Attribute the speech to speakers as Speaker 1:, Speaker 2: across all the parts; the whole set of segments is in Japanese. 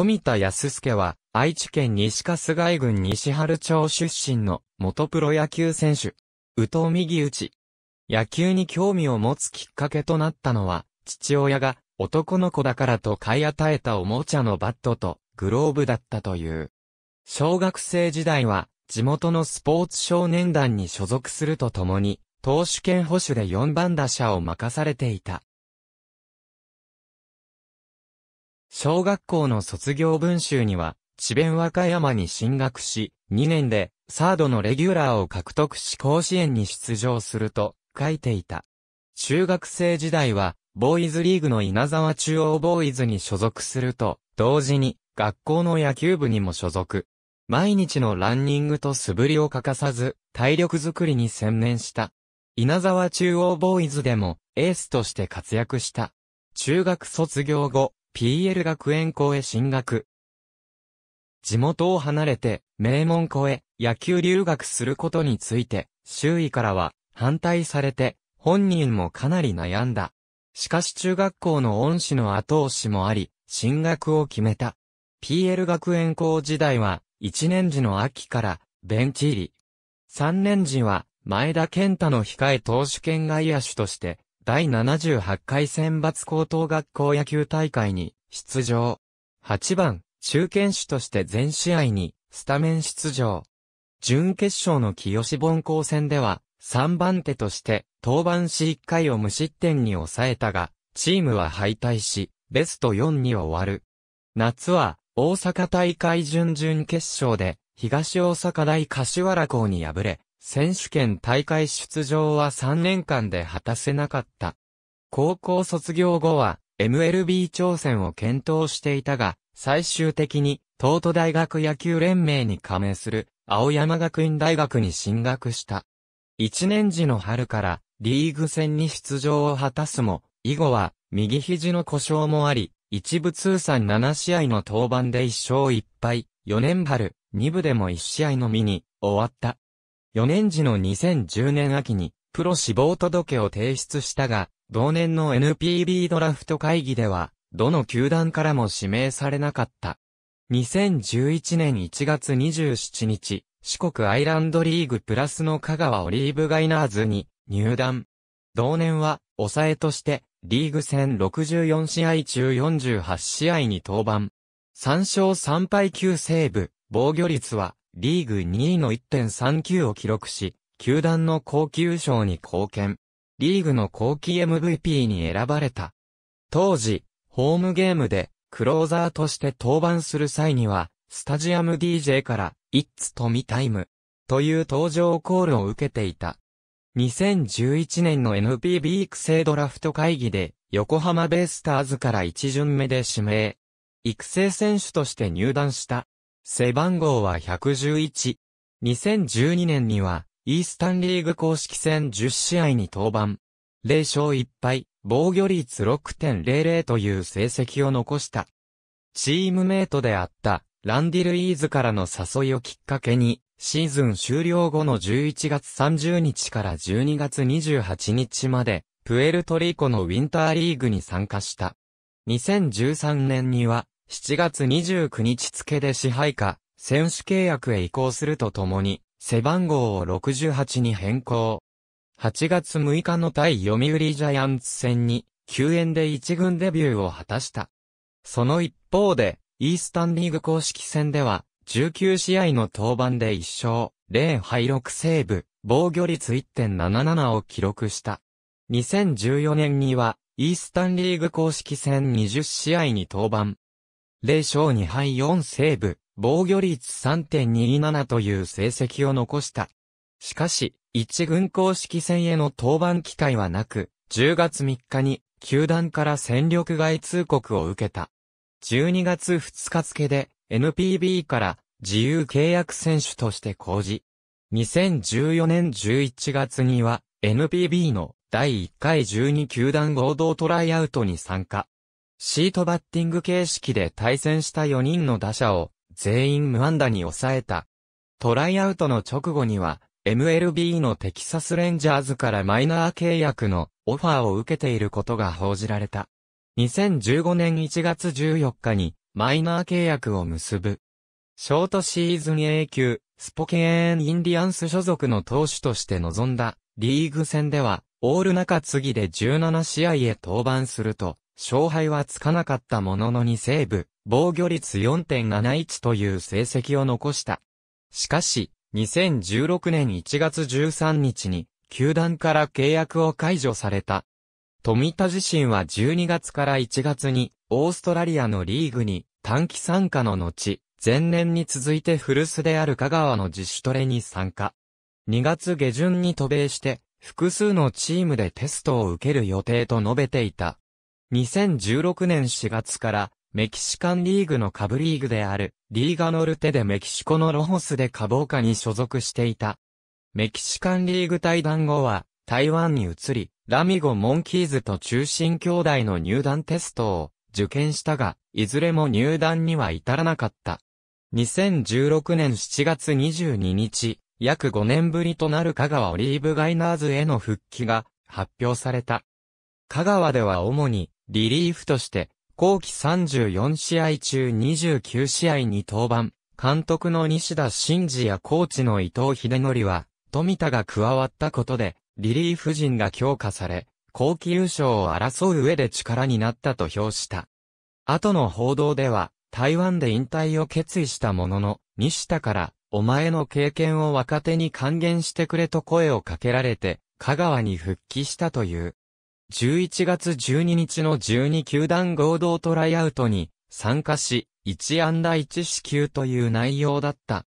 Speaker 1: 富田康介は、愛知県西春日郡西春町出身の元プロ野球選手。宇藤右打ち。野球に興味を持つきっかけとなったのは、父親が男の子だからと買い与えたおもちゃのバットとグローブだったという。小学生時代は、地元のスポーツ少年団に所属するとともに、投手兼保守で4番打者を任されていた。小学校の卒業文集には、智弁和歌山に進学し、2年で、サードのレギュラーを獲得し甲子園に出場すると、書いていた。中学生時代は、ボーイズリーグの稲沢中央ボーイズに所属すると、同時に、学校の野球部にも所属。毎日のランニングと素振りを欠かさず、体力づくりに専念した。稲沢中央ボーイズでも、エースとして活躍した。中学卒業後、PL 学園校へ進学。地元を離れて、名門校へ野球留学することについて、周囲からは反対されて、本人もかなり悩んだ。しかし中学校の恩師の後押しもあり、進学を決めた。PL 学園校時代は、1年時の秋からベンチ入り。3年時は、前田健太の控え投手兼外野手として第78回選抜高等学校野球大会に出場。8番、中堅手として全試合にスタメン出場。準決勝の清志本校戦では3番手として登板し1回を無失点に抑えたが、チームは敗退し、ベスト4に終わる。夏は大阪大会準々決勝で東大阪大柏原校に敗れ、選手権大会出場は3年間で果たせなかった。高校卒業後は MLB 挑戦を検討していたが、最終的に東都大学野球連盟に加盟する青山学院大学に進学した。1年時の春からリーグ戦に出場を果たすも、以後は右肘の故障もあり、一部通算7試合の登板で1勝1敗、4年春、2部でも1試合のみに終わった。4年時の2010年秋に、プロ志望届を提出したが、同年の NPB ドラフト会議では、どの球団からも指名されなかった。2011年1月27日、四国アイランドリーグプラスの香川オリーブガイナーズに入団。同年は、抑えとして、リーグ戦64試合中48試合に登板。3勝3敗9セーブ、防御率はリーグ2位の1.39を記録し、球団の高級賞に貢献。リーグの後期 MVP に選ばれた。当時、ホームゲームで、クローザーとして登板する際には、スタジアム DJ から、It's Tommy Time という登場コールを受けていた。2011年の NPB 育成ドラフト会議で、横浜ベイスターズから一巡目で指名。育成選手として入団した。背番号は111。2012年には、イースタンリーグ公式戦10試合に登板。0勝1敗、防御率6.00という成績を残した。チームメイトであった、ランディル・イーズからの誘いをきっかけに、シーズン終了後の11月30日から12月28日まで、プエルトリコのウィンターリーグに参加した。2013年には、7月29日付で支配下、選手契約へ移行するとともに、背番号を68に変更。8月6日の対読売ジャイアンツ戦に、救援で一軍デビューを果たした。その一方で、イースタンリーグ公式戦では、19試合の登板で1勝、0敗6セーブ、防御率1.77を記録した。2014年には、イースタンリーグ公式戦20試合に登板、0勝2敗4セーブ、防御率3.27という成績を残した。しかし、一軍公式戦への登板機会はなく、10月3日に、球団から戦力外通告を受けた。12月2日付で、NPB から自由契約選手として公示。2014年11月には、NPB の第1回12球団合同トライアウトに参加。シートバッティング形式で対戦した4人の打者を全員無安打に抑えた。トライアウトの直後には MLB のテキサスレンジャーズからマイナー契約のオファーを受けていることが報じられた。2015年1月14日にマイナー契約を結ぶ。ショートシーズン A 級、スポケーンインディアンス所属の投手として臨んだリーグ戦では、オール中継ぎで17試合へ登板すると、勝敗はつかなかったものの2セーブ、防御率4.71という成績を残した。しかし、2016年1月13日に、球団から契約を解除された。富田自身は12月から1月に、オーストラリアのリーグに短期参加の後、前年に続いて古巣である香川の自主トレに参加。2月下旬に渡米して、複数のチームでテストを受ける予定と述べていた。2016年4月からメキシカンリーグの下部リーグであるリーガノルテでメキシコのロホスでカボーカに所属していた。メキシカンリーグ退団後は台湾に移り、ラミゴ・モンキーズと中心兄弟の入団テストを受験したが、いずれも入団には至らなかった。2016年7月22日、約5年ぶりとなる香川オリーブガイナーズへの復帰が発表された。香川では主にリリーフとして、後期34試合中29試合に登板、監督の西田真嗣やコーチの伊藤秀則は、富田が加わったことで、リリーフ陣が強化され、後期優勝を争う上で力になったと評した。後の報道では、台湾で引退を決意したものの、西田から、お前の経験を若手に還元してくれと声をかけられて、香川に復帰したという。11月12日の12球団合同トライアウトに参加し、1安打1支給という内容だった。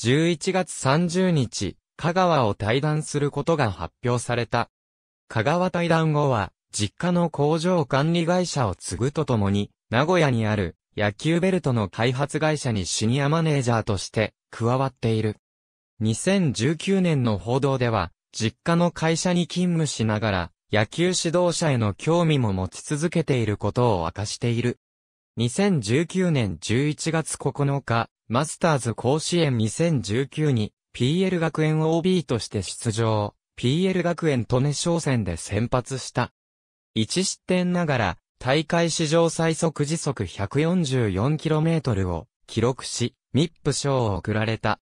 Speaker 1: 11月30日、香川を退団することが発表された。香川退団後は、実家の工場管理会社を継ぐとともに、名古屋にある野球ベルトの開発会社にシニアマネージャーとして加わっている。2019年の報道では、実家の会社に勤務しながら、野球指導者への興味も持ち続けていることを明かしている。2019年11月9日、マスターズ甲子園2019に PL 学園 OB として出場、PL 学園利根商戦で先発した。1失点ながら、大会史上最速時速 144km を記録し、ミップ賞を贈られた。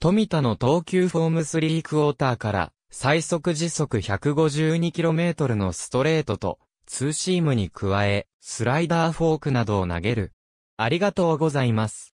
Speaker 1: 富田の投球フォームスリークォーターから最速時速 152km のストレートと、ツーシームに加え、スライダーフォークなどを投げる。ありがとうございます。